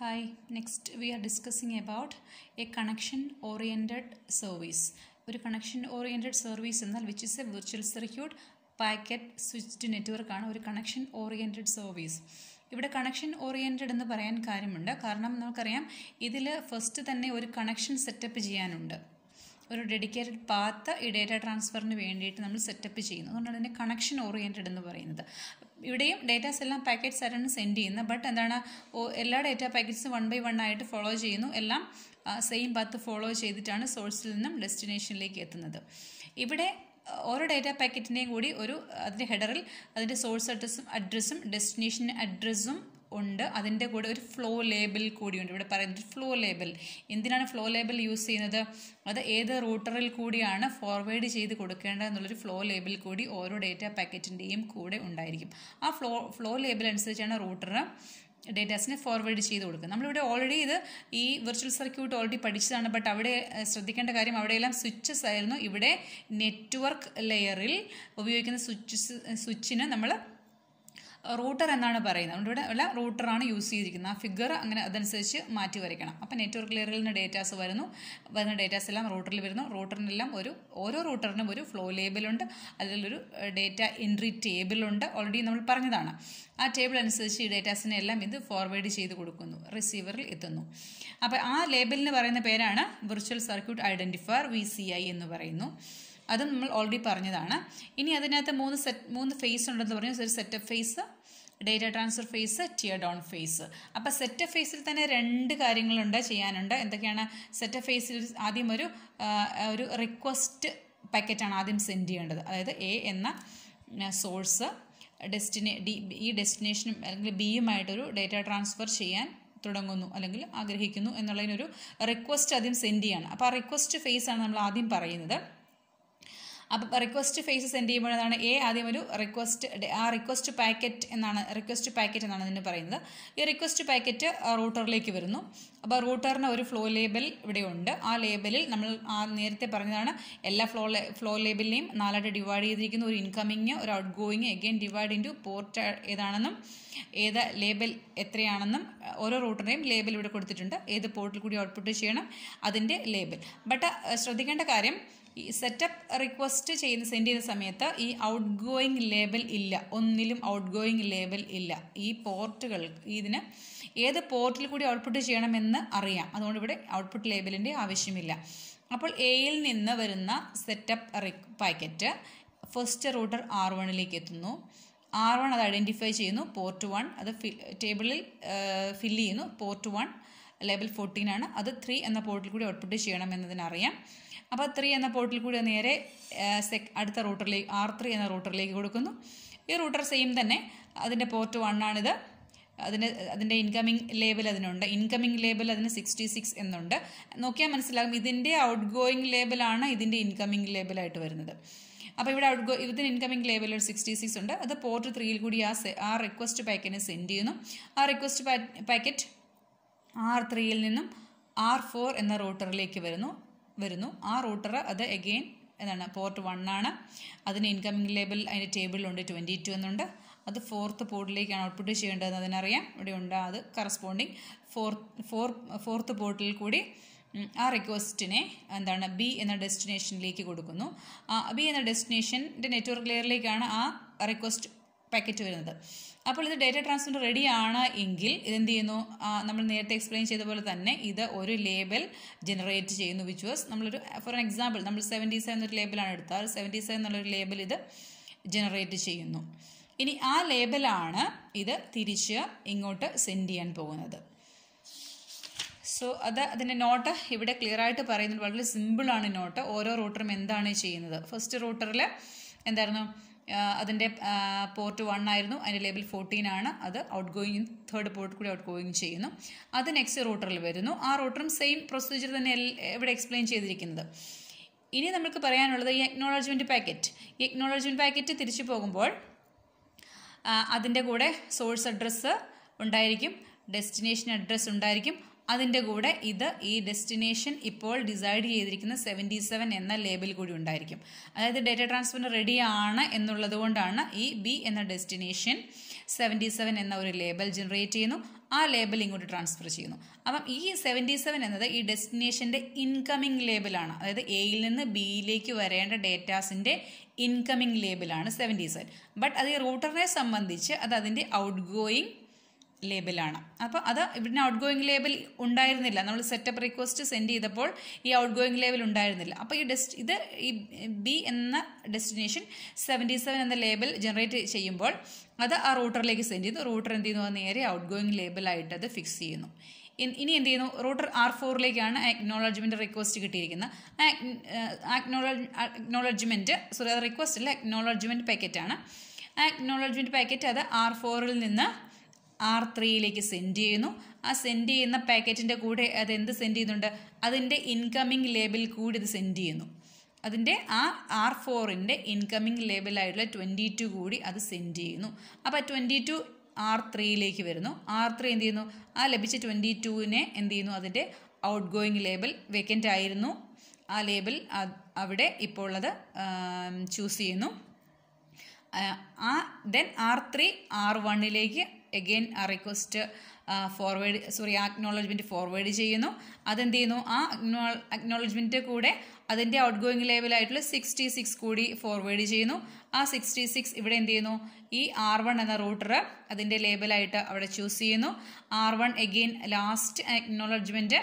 hi next we are discussing about a connection oriented service ഒരു connection oriented service എന്നാൽ which is a virtual circuit packet switched നെറ്റ്വർക്കാണ് ഒരു connection oriented service ഇവിടെ connection oriented എന്ന് പറയാൻ കാര്യമുണ്ട് കാരണം നമുക്കറിയാം ഇതിൽ ഫസ്റ്റ് തന്നെ ഒരു കണക്ഷൻ സെറ്റപ്പ് ചെയ്യാനുണ്ട് ഒരു ഡെഡിക്കേറ്റഡ് പാത്ത് ഈ ഡേറ്റ ട്രാൻസ്ഫറിന് വേണ്ടിയിട്ട് നമ്മൾ സെറ്റപ്പ് ചെയ്യുന്നു അതുകൊണ്ടാണ് ഇതിനെ കണക്ഷൻ ഓറിയൻറ്റഡ് എന്ന് പറയുന്നത് ഇവിടെയും ഡേറ്റാസ് എല്ലാം പാക്കറ്റ്സ് ആയിട്ടാണ് സെൻഡ് ചെയ്യുന്നത് ബട്ട് എന്താണ് എല്ലാ ഡേറ്റാ പാക്കറ്റ്സും വൺ ബൈ വൺ ആയിട്ട് ഫോളോ ചെയ്യുന്നു എല്ലാം സെയിം പാത്ത് ഫോളോ ചെയ്തിട്ടാണ് സോഴ്സിൽ നിന്നും ഡെസ്റ്റിനേഷനിലേക്ക് എത്തുന്നത് ഇവിടെ ഓരോ ഡേറ്റാ പാക്കറ്റിൻ്റെയും കൂടി ഒരു അതിൻ്റെ ഹെഡറിൽ അതിൻ്റെ സോഴ്സ് അഡ്രസ്സും അഡ്രസ്സും ഡെസ്റ്റിനേഷൻ അഡ്രസ്സും ഉണ്ട് അതിൻ്റെ കൂടെ ഒരു ഫ്ലോ ലേബിൾ കൂടിയുണ്ട് ഇവിടെ പറയുന്നത് ഫ്ലോ ലേബിൾ എന്തിനാണ് ഫ്ലോ ലേബിൾ യൂസ് ചെയ്യുന്നത് അത് ഏത് റൂട്ടറിൽ കൂടിയാണ് ഫോർവേഡ് ചെയ്ത് കൊടുക്കേണ്ടത് എന്നുള്ളൊരു ഫ്ലോ ലേബിൾ കൂടി ഓരോ ഡേറ്റ പാക്കറ്റിൻ്റെയും കൂടെ ഉണ്ടായിരിക്കും ആ ഫ്ലോ ഫ്ലോ ലേബിൾ അനുസരിച്ചാണ് റൂട്ടർ ഡേറ്റാസിനെ ഫോർവേഡ് ചെയ്ത് കൊടുക്കുക നമ്മളിവിടെ ഓൾറെഡി ഇത് ഈ വെർച്വൽ സർക്യൂട്ട് ഓൾറെഡി പഠിച്ചതാണ് ബട്ട് അവിടെ ശ്രദ്ധിക്കേണ്ട കാര്യം അവിടെയെല്ലാം സ്വിച്ചസ് ആയിരുന്നു ഇവിടെ നെറ്റ്വർക്ക് ലെയറിൽ ഉപയോഗിക്കുന്ന സ്വിച്ചസ് സ്വിച്ചിന് നമ്മൾ റൂട്ടർ എന്നാണ് പറയുന്നത് അതുകൊണ്ട് ഇവിടെ അല്ല റൂട്ടറാണ് യൂസ് ചെയ്തിരിക്കുന്നത് ആ ഫിഗർ അങ്ങനെ അതനുസരിച്ച് മാറ്റി വരയ്ക്കണം അപ്പോൾ നെറ്റ്വർക്ക് ലെയറിൽ നിന്ന് ഡേറ്റാസ് വരുന്നു വരുന്ന ഡേറ്റാസ് എല്ലാം റൂട്ടറിൽ വരുന്നു റൂട്ടറിനെല്ലാം ഒരു ഓരോ റൂട്ടറിനും ഒരു ഫ്ലോ ലേബിളുണ്ട് അതിലൊരു ഡേറ്റ എൻട്രി ടേബിളുണ്ട് ഓൾറെഡി നമ്മൾ പറഞ്ഞതാണ് ആ ടേബിൾ അനുസരിച്ച് ഈ ഡേറ്റാസിനെ എല്ലാം ഇത് ഫോർവേഡ് ചെയ്ത് കൊടുക്കുന്നു റിസീവറിൽ എത്തുന്നു അപ്പോൾ ആ ലേബിളിന് പറയുന്ന പേരാണ് virtual circuit identifier V C I എന്ന് പറയുന്നു അതും നമ്മൾ ഓൾറെഡി പറഞ്ഞതാണ് ഇനി അതിനകത്ത് മൂന്ന് സെറ്റ് മൂന്ന് ഫേസ് ഉണ്ടെന്ന് പറഞ്ഞു ഒരു setup phase data transfer phase tear down phase അപ്പോൾ സെറ്റ് ഫേസിൽ തന്നെ രണ്ട് കാര്യങ്ങളുണ്ട് ചെയ്യാനുണ്ട് എന്തൊക്കെയാണ് സെറ്റ് ഫേസിൽ ആദ്യം ഒരു ഒരു റിക്വസ്റ്റ് പാക്കറ്റാണ് ആദ്യം സെൻഡ് ചെയ്യേണ്ടത് അതായത് എ എന്ന സോഴ്സ് ഡെസ്റ്റിനേ ഡി ഈ ഡെസ്റ്റിനേഷനും അല്ലെങ്കിൽ ബിയുമായിട്ടൊരു ഡേറ്റ ട്രാൻസ്ഫർ ചെയ്യാൻ തുടങ്ങുന്നു അല്ലെങ്കിൽ ആഗ്രഹിക്കുന്നു എന്നുള്ളതിനൊരു റിക്വസ്റ്റ് ആദ്യം സെൻഡ് ചെയ്യാണ് അപ്പോൾ ആ റിക്വസ്റ്റ് ഫേസ് ആണ് നമ്മൾ ആദ്യം പറയുന്നത് അപ്പം റിക്വസ്റ്റ് ഫേസ് സെൻഡ് ചെയ്യുമ്പോഴാണ് എ ആദ്യം ഒരു റിക്വസ്റ്റ് ആ റിക്വസ്റ്റ് പാക്കറ്റ് എന്നാണ് റിക്വസ്റ്റ് പാക്കറ്റ് എന്നാണ് അതിന് പറയുന്നത് ഈ റിക്വസ്റ്റ് പാക്കറ്റ് റൂട്ടറിലേക്ക് വരുന്നു അപ്പോൾ റൂട്ടറിന് ഒരു ഫ്ലോ ലേബൽ ഇവിടെ ഉണ്ട് ആ ലേബലിൽ നമ്മൾ ആ നേരത്തെ പറഞ്ഞതാണ് എല്ലാ ഫ്ലോ ഫ്ലോ ലേബലിനെയും നാലായിട്ട് ഡിവൈഡ് ചെയ്തിരിക്കുന്ന ഒരു ഇൻകമ്മിങ് ഒരു outgoing again divide into port ഏതാണെന്നും ഏത് ലേബൽ എത്രയാണെന്നും ഓരോ റൂട്ടറിനെയും ലേബൽ ഇവിടെ കൊടുത്തിട്ടുണ്ട് ഏത് പോർട്ടിൽ കൂടി ഔട്ട്പുട്ട് ചെയ്യണം അതിൻ്റെ ലേബൽ ബട്ട് ശ്രദ്ധിക്കേണ്ട കാര്യം ഈ സെറ്റപ്പ് റിക്വസ്റ്റ് ചെയ്യുന്ന സെൻഡ് ചെയ്യുന്ന സമയത്ത് ഈ ഔട്ട് ഗോയിങ് ലേബൽ ഇല്ല ഒന്നിലും ഔട്ട് ഗോയിങ് ലേബൽ ഇല്ല ഈ പോർട്ടുകൾ ഇതിന് ഏത് പോർട്ടിൽ കൂടി ഔട്ട്പുട്ട് ചെയ്യണമെന്ന് അറിയാം അതുകൊണ്ട് ഇവിടെ ഔട്ട്പുട്ട് ലേബലിൻ്റെ ആവശ്യമില്ല അപ്പോൾ എയിൽ നിന്ന് വരുന്ന setup packet first router R വണ്ണിലേക്ക് എത്തുന്നു ആർ വൺ അത് ഐഡൻറ്റിഫൈ ചെയ്യുന്നു പോർട്ട് വൺ അത് ടേബിളിൽ ഫില്ല് ചെയ്യുന്നു പോർട്ട് വൺ ലേബൽ ഫോർട്ടീൻ ആണ് അത് ത്രീ എന്ന പോർട്ടിൽ കൂടി ഔട്ട്പുട്ട് ചെയ്യണമെന്നതിനറിയാം അപ്പോൾ ത്രീ എന്ന പോർട്ടിൽ കൂടി നേരെ സെക് അടുത്ത റൂട്ടറിലേക്ക് ആർ ത്രീ എന്ന റൂട്ടറിലേക്ക് കൊടുക്കുന്നു ഈ റൂട്ടർ സെയിം തന്നെ അതിൻ്റെ പോർട്ട് വണ്ണാണിത് അതിന് അതിൻ്റെ ഇൻകമിംഗ് ലേബൽ അതിനുണ്ട് ഇൻകമിംഗ് ലേബൽ അതിന് സിക്സ്റ്റി സിക്സ് എന്നുണ്ട് നോക്കിയാൽ മനസ്സിലാകും ഇതിൻ്റെ ഔട്ട് ഗോയിങ് ലേബലാണ് ഇതിൻ്റെ ഇൻകമിംഗ് ലേബലായിട്ട് വരുന്നത് അപ്പോൾ ഇവിടെ ഔട്ട് ഗോ ഇതിന് ഇൻകമിംഗ് ലേബൽ ഒരു സിക്സ്റ്റി സിക്സ് ഉണ്ട് അത് പോർട്ട് ത്രീയിൽ കൂടി ആ ആ റിക്വസ്റ്റ് പാക്കറ്റിന് സെൻഡ് ചെയ്യുന്നു ആ റിക്വസ്റ്റ് പാക്കറ്റ് ആർ ത്രീയിൽ നിന്നും ആർ ഫോർ എന്ന റൂട്ടറിലേക്ക് വരുന്നു വരുന്നു ആ റൂട്ടർ അത് എഗെയിൻ എന്താണ് പോർട്ട് വൺ ആണ് അതിന് ഇൻകമിംഗ് ലേബിൾ അതിൻ്റെ ടേബിളിലുണ്ട് ട്വൻറ്റി ടു എന്നുണ്ട് അത് ഫോർത്ത് പോർട്ടിലേക്കാണ് ഔട്ട്പുട്ട് ചെയ്യേണ്ടതെന്ന് അതിനറിയാം ഇവിടെ ഉണ്ട് അത് കറസ്പോണ്ടിങ് ഫോർ ഫോർ ഫോർത്ത് പോർട്ടിൽ കൂടി ആ റിക്വസ്റ്റിനെ എന്താണ് ബി എന്ന ഡെസ്റ്റിനേഷനിലേക്ക് കൊടുക്കുന്നു ബി എന്ന ഡെസ്റ്റിനേഷൻ്റെ നെറ്റ്വർക്ക് ലെയറിലേക്കാണ് ആ റിക്വസ്റ്റ് പാക്കറ്റ് വരുന്നത് അപ്പോൾ ഇത് ഡേറ്റ ട്രാൻസ്മിറ്റർ ആണ് എങ്കിൽ ഇതെന്ത് ചെയ്യുന്നു നമ്മൾ നേരത്തെ എക്സ്പ്ലെയിൻ ചെയ്ത പോലെ തന്നെ ഇത് ഒരു ലേബൽ ജനറേറ്റ് ചെയ്യുന്നു വിച്ച് വാസ് നമ്മളൊരു ഫോർ എക്സാമ്പിൾ നമ്മൾ സെവൻറ്റി സെവൻ എന്നൊരു ലേബലാണ് എടുത്തത് ആ സെവൻറ്റി സെവൻ എന്നുള്ളൊരു ലേബൽ ഇത് ജനറേറ്റ് ചെയ്യുന്നു ഇനി ആ ലേബലാണ് ഇത് തിരിച്ച് ഇങ്ങോട്ട് സെൻഡ് ചെയ്യാൻ പോകുന്നത് സോ അത് അതിൻ്റെ നോട്ട് ഇവിടെ ക്ലിയർ ആയിട്ട് പറയുന്നത് വളരെ സിമ്പിളാണ് നോട്ട് ഓരോ റൂട്ടറും എന്താണ് ചെയ്യുന്നത് ഫസ്റ്റ് റൂട്ടറിൽ എന്തായിരുന്നു അതിൻ്റെ പോർട്ട് വൺ ആയിരുന്നു അതിൻ്റെ ലേബിൾ ഫോർട്ടീൻ ആണ് അത് ഔട്ട് ഗോയിങ് തേർഡ് പോർട്ട് കൂടി ഔട്ട് ഗോയിങ് ചെയ്യുന്നു അത് നെക്സ്റ്റ് റൂട്ടറിൽ വരുന്നു ആ റൂട്ടറും സെയിം പ്രൊസീജിയർ തന്നെ ഇവിടെ എക്സ്പ്ലെയിൻ ചെയ്തിരിക്കുന്നത് ഇനി നമുക്ക് പറയാനുള്ളത് ഈ എക്നോളജ്മെൻറ്റ് പാക്കറ്റ് ഈ എക്നോളജ്മെൻറ്റ് പാക്കറ്റ് തിരിച്ചു പോകുമ്പോൾ അതിൻ്റെ കൂടെ സോഴ്സ് അഡ്രസ്സ് ഉണ്ടായിരിക്കും ഡെസ്റ്റിനേഷൻ അഡ്രസ്സ് ഉണ്ടായിരിക്കും അതിൻ്റെ കൂടെ ഇത് ഈ ഡെസ്റ്റിനേഷൻ ഇപ്പോൾ ഡിസൈഡ് ചെയ്തിരിക്കുന്ന സെവൻറ്റി സെവൻ എന്ന ലേബൽ കൂടി ഉണ്ടായിരിക്കും അതായത് ഡേറ്റ റെഡി റെഡിയാണ് എന്നുള്ളത് കൊണ്ടാണ് ഈ ബി എന്ന ഡെസ്റ്റിനേഷൻ സെവൻറ്റി സെവൻ എന്ന ഒരു ലേബൽ ജനറേറ്റ് ചെയ്യുന്നു ആ ലേബൽ ഇങ്ങോട്ട് ട്രാൻസ്ഫർ ചെയ്യുന്നു അപ്പം ഈ സെവൻറ്റി സെവൻ എന്നത് ഈ ഡെസ്റ്റിനേഷൻ്റെ ഇൻകമ്മിങ് ലേബലാണ് അതായത് എയിൽ നിന്ന് ബിയിലേക്ക് വരേണ്ട ഡേറ്റാസിൻ്റെ ഇൻകമ്മിങ് ലേബലാണ് സെവൻറ്റി സെവൻ ബട്ട് അത് ഈ റൂട്ടറിനെ സംബന്ധിച്ച് അത് അതിൻ്റെ ഔട്ട് ഗോയിങ് ലേബിളാണ് അപ്പോൾ അത് ഇവിടെ ഔട്ട് ഗോയിങ് ലേബിൾ ഉണ്ടായിരുന്നില്ല നമ്മൾ സെറ്റപ്പ് റിക്വസ്റ്റ് സെൻഡ് ചെയ്തപ്പോൾ ഈ ഔട്ട് ഗോയിങ് ലേബിൾ ഉണ്ടായിരുന്നില്ല അപ്പോൾ ഈ ഡെസ്റ്റ് ഇത് ഈ ബി എന്ന ഡെസ്റ്റിനേഷൻ സെവൻറ്റി സെവൻ എന്ന ലേബിൾ ജനറേറ്റ് ചെയ്യുമ്പോൾ അത് ആ റൂട്ടറിലേക്ക് സെൻഡ് ചെയ്തു റൂട്ടർ എന്ത് ചെയ്യുന്നു നേരെ ഔട്ട് ഗോയിങ് ലേബിളായിട്ട് അത് ഫിക്സ് ചെയ്യുന്നു ഇനി എന്ത് ചെയ്യുന്നു റൂട്ടർ ആർ ഫോറിലേക്കാണ് അക്നോളജ്മെൻ്റ് റിക്വസ്റ്റ് കിട്ടിയിരിക്കുന്നത് അക്നോളജ് അക്നോളജ്മെൻറ്റ് സോറി അത് റിക്വസ്റ്റ് അല്ല അക്നോളജ്മെൻറ്റ് പാക്കറ്റാണ് അക്നോളജ്മെൻറ്റ് പാക്കറ്റ് അത് ആർ ഫോറിൽ നിന്ന് ആർ ത്രീയിലേക്ക് സെൻഡ് ചെയ്യുന്നു ആ സെൻഡ് ചെയ്യുന്ന പാക്കറ്റിൻ്റെ കൂടെ അത് എന്ത് സെൻഡ് ചെയ്യുന്നുണ്ട് അതിൻ്റെ ഇൻകമ്മിങ് ലേബിൽ കൂടി ഇത് സെൻഡ് ചെയ്യുന്നു അതിൻ്റെ ആ ആർ ഫോറിൻ്റെ ഇൻകമ്മിങ് ലേബിളായിട്ടുള്ള ട്വൻറ്റി ടു കൂടി അത് സെൻഡ് ചെയ്യുന്നു അപ്പോൾ ട്വൻറ്റി ടു ആർ ത്രീയിലേക്ക് വരുന്നു ആർ ത്രീ എന്ത് ചെയ്യുന്നു ആ ലഭിച്ച ട്വൻറ്റി ടുവിനെ എന്ത് ചെയ്യുന്നു അതിൻ്റെ ഔട്ട് ഗോയിങ് ലേബിൾ വേക്കൻ്റ് ആയിരുന്നു ആ ലേബിൾ അവിടെ ഇപ്പോൾ ഉള്ളത് ചൂസ് ചെയ്യുന്നു ആ ദെൻ ആർ ത്രീ ആർ വണ്ണിലേക്ക് എഗെയിൻ uh, ആ റിക്വസ്റ്റ് ഫോർവേഡ് സോറി ആ അക്നോളജ്മെൻറ്റ് ഫോർവേഡ് ചെയ്യുന്നു അതെന്ത് ചെയ്യുന്നു ആ അക്നോ അക്നോളജ്മെൻറ്റ് കൂടെ അതിൻ്റെ ഔട്ട് ഗോയിങ് ലെവലായിട്ടുള്ള സിക്സ്റ്റി സിക്സ് കൂടി ഫോർവേഡ് ചെയ്യുന്നു ആ സിക്സ്റ്റി സിക്സ് ഇവിടെ എന്ത് ചെയ്യുന്നു ഈ ആർ വൺ എന്ന റൂട്ടർ അതിൻ്റെ ലേബലായിട്ട് അവിടെ ചൂസ് ചെയ്യുന്നു R one again last acknowledgement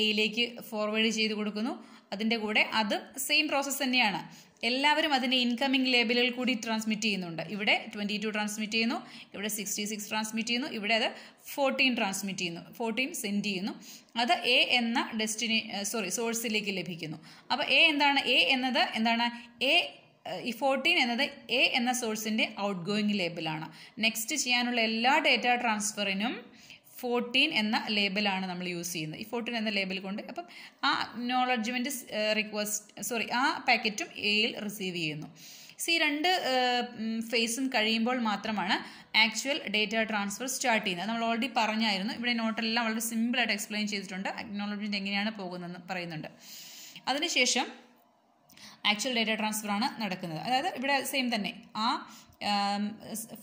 എയിലേക്ക് ഫോർവേഡ് ചെയ്ത് കൊടുക്കുന്നു അതിൻ്റെ കൂടെ അതും സെയിം പ്രോസസ്സ് തന്നെയാണ് എല്ലാവരും അതിൻ്റെ ഇൻകമ്മിങ് ലേബലുകൾ കൂടി ട്രാൻസ്മിറ്റ് ചെയ്യുന്നുണ്ട് ഇവിടെ ട്വൻറ്റി ടു ട്രാൻസ്മിറ്റ് ചെയ്യുന്നു ഇവിടെ സിക്സ്റ്റി സിക്സ് ട്രാൻസ്മിറ്റ് ചെയ്യുന്നു ഇവിടെ അത് ഫോർട്ടീൻ ട്രാൻസ്മിറ്റ് ചെയ്യുന്നു ഫോർട്ടീൻ സെൻഡ് ചെയ്യുന്നു അത് എ എന്ന ഡെസ്റ്റിനി സോറി സോഴ്സിലേക്ക് ലഭിക്കുന്നു അപ്പോൾ എ എന്താണ് എ എന്നത് എന്താണ് എ ഈ ഫോർട്ടീൻ എന്നത് എ എന്ന സോഴ്സിൻ്റെ ഔട്ട് ഗോയിങ് ലേബിളാണ് നെക്സ്റ്റ് ചെയ്യാനുള്ള എല്ലാ ഡേറ്റ ട്രാൻസ്ഫറിനും ഫോർട്ടീൻ എന്ന ലേബലാണ് നമ്മൾ യൂസ് ചെയ്യുന്നത് ഈ ഫോർട്ടീൻ എന്ന ലേബൽ കൊണ്ട് അപ്പം ആ അക്നോളജ്മെൻറ്റ് റിക്വസ്റ്റ് സോറി ആ പാക്കറ്റും എയിൽ റിസീവ് ചെയ്യുന്നു സി രണ്ട് ഫേസും കഴിയുമ്പോൾ മാത്രമാണ് ആക്ച്വൽ ഡേറ്റ ട്രാൻസ്ഫർ സ്റ്റാർട്ട് ചെയ്യുന്നത് നമ്മൾ ഓൾറെഡി പറഞ്ഞായിരുന്നു ഇവിടെ നോട്ടെല്ലാം വളരെ സിമ്പിളായിട്ട് എക്സ്പ്ലെയിൻ ചെയ്തിട്ടുണ്ട് അക്നോളജ്മെൻറ്റ് എങ്ങനെയാണ് പോകുന്നതെന്ന് പറയുന്നുണ്ട് അതിനുശേഷം ആക്ച്വൽ ഡേറ്റ ആണ് നടക്കുന്നത് അതായത് ഇവിടെ സെയിം തന്നെ ആ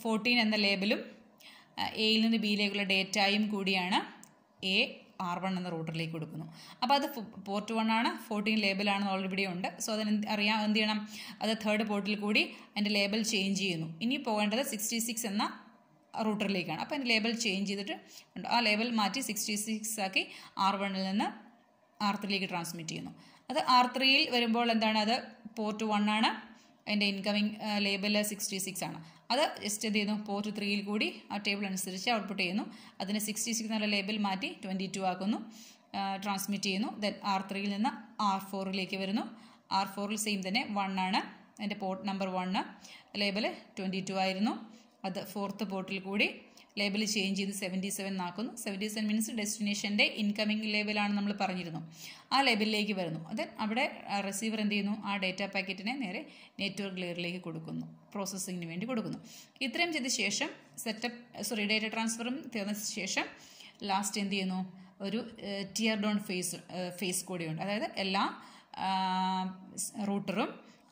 ഫോർട്ടീൻ എന്ന ലേബലും എയിൽ നിന്ന് ബിയിലേക്കുള്ള ഡേറ്റായും കൂടിയാണ് എ ആർ വൺ എന്ന റൂട്ടറിലേക്ക് കൊടുക്കുന്നു അപ്പോൾ അത് പോർട്ട് വൺ ആണ് ഫോർട്ടീൻ ലേബലാണെന്ന് ഓൾറെഡി ഉണ്ട് സോ അതിന് അറിയാം എന്ത് ചെയ്യണം അത് തേർഡ് പോർട്ടിൽ കൂടി അതിൻ്റെ ലേബൽ ചേഞ്ച് ചെയ്യുന്നു ഇനി പോകേണ്ടത് സിക്സ്റ്റി സിക്സ് എന്ന റൂട്ടറിലേക്കാണ് അപ്പോൾ അതിൻ്റെ ലേബൽ ചേഞ്ച് ചെയ്തിട്ട് ഉണ്ട് ആ ലേബൽ മാറ്റി സിക്സ്റ്റി സിക്സ് ആക്കി ആർ വണ്ണിൽ നിന്ന് ആർ ത്രീയിലേക്ക് ട്രാൻസ്മിറ്റ് ചെയ്യുന്നു അത് ആർ ത്രീയിൽ വരുമ്പോൾ എന്താണ് അത് പോർട്ട് വൺ ആണ് അതിൻ്റെ ഇൻകമ്മിങ് ലേബൽ സിക്സ്റ്റി സിക്സ് ആണ് അത് ജസ്റ്റ് എന്ത് ചെയ്യുന്നു പോർട്ട് ത്രീയിൽ കൂടി ആ ടേബിൾ അനുസരിച്ച് ഔട്ട്പുട്ട് ചെയ്യുന്നു അതിന് സിക്സ്റ്റി സിക്സ് എന്നുള്ള ലേബൽ മാറ്റി ട്വൻറ്റി ടു ആക്കുന്നു ട്രാൻസ്മിറ്റ് ചെയ്യുന്നു ദെൻ ആർ ത്രീയിൽ നിന്ന് ആർ ഫോറിലേക്ക് വരുന്നു ആർ ഫോറിൽ സെയിം തന്നെ വൺ ആണ് അതിൻ്റെ port number one label twenty two ആയിരുന്നു അത് ഫോർത്ത് പോർട്ടിൽ കൂടി ലേബൽ ചേഞ്ച് ചെയ്ത് സെവൻറ്റി സെവൻ ആക്കുന്നു സെവൻറ്റി സെവൻ മീൻസ് ഡെസ്റ്റിനേഷൻ്റെ ഇൻകമ്മിങ് ലേബലാണ് നമ്മൾ പറഞ്ഞിരുന്നു ആ ലേബലിലേക്ക് വരുന്നു അത് അവിടെ റിസീവർ എന്ത് ചെയ്യുന്നു ആ ഡേറ്റ പാക്കറ്റിനെ നേരെ നെറ്റ്വർക്ക് ലെയറിലേക്ക് കൊടുക്കുന്നു പ്രോസസ്സിങ്ങിന് വേണ്ടി കൊടുക്കുന്നു ഇത്രയും ചെയ്ത ശേഷം സെറ്റപ്പ് സോറി ഡേറ്റ ട്രാൻസ്ഫറും തീർന്ന ശേഷം ലാസ്റ്റ് എന്ത് ചെയ്യുന്നു ഒരു ടിയർ ഡൗൺ ഫേസ് ഫേസ് കൂടിയുണ്ട് അതായത് എല്ലാ റൂട്ടറും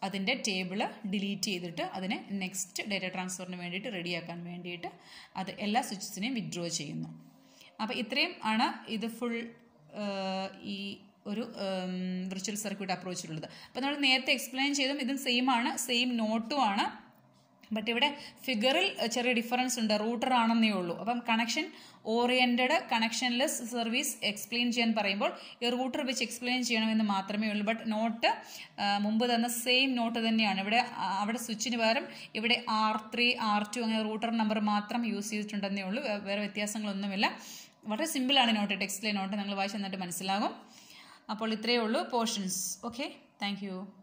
അതിൻ്റെ ടേബിൾ ഡിലീറ്റ് ചെയ്തിട്ട് അതിനെ നെക്സ്റ്റ് ഡേറ്റ ട്രാൻസ്ഫറിന് വേണ്ടിയിട്ട് റെഡിയാക്കാൻ വേണ്ടിയിട്ട് അത് എല്ലാ സ്വിച്ചസിനെയും വിഡ്രോ ചെയ്യുന്നു അപ്പോൾ ഇത്രയും ആണ് ഇത് ഫുൾ ഈ ഒരു വിർച്വൽ സർക്യൂട്ട് അപ്രോച്ചിലുള്ളത് അപ്പോൾ നമ്മൾ നേരത്തെ എക്സ്പ്ലെയിൻ ചെയ്തും ഇതും സെയിം ആണ് സെയിം നോട്ടും ആണ് ബട്ട് ഇവിടെ ഫിഗറിൽ ചെറിയ ഡിഫറൻസ് ഉണ്ട് റൂട്ടർ ആണെന്നേ ഉള്ളൂ അപ്പം connection oriented connectionless service explain ചെയ്യാൻ പറയുമ്പോൾ ഈ റൂട്ടർ വെച്ച് എക്സ്പ്ലെയിൻ ചെയ്യണമെന്ന് മാത്രമേ ഉള്ളൂ ബട്ട് നോട്ട് മുമ്പ് തന്ന സെയിം നോട്ട് തന്നെയാണ് ഇവിടെ അവിടെ സ്വിച്ചിന് പകരം ഇവിടെ ആർ ത്രീ ആർ ടു അങ്ങനെ റൂട്ടർ നമ്പർ മാത്രം യൂസ് ചെയ്തിട്ടുണ്ടെന്നേ ഉള്ളൂ വേറെ വ്യത്യാസങ്ങളൊന്നുമില്ല വളരെ സിമ്പിളാണ് നോട്ട് ടെക്സ്റ്റിലെ നോട്ട് നിങ്ങൾ വായിച്ച് തന്നിട്ട് മനസ്സിലാകും അപ്പോൾ ഇത്രയേ ഉള്ളൂ പോർഷൻസ് ഓക്കെ താങ്ക്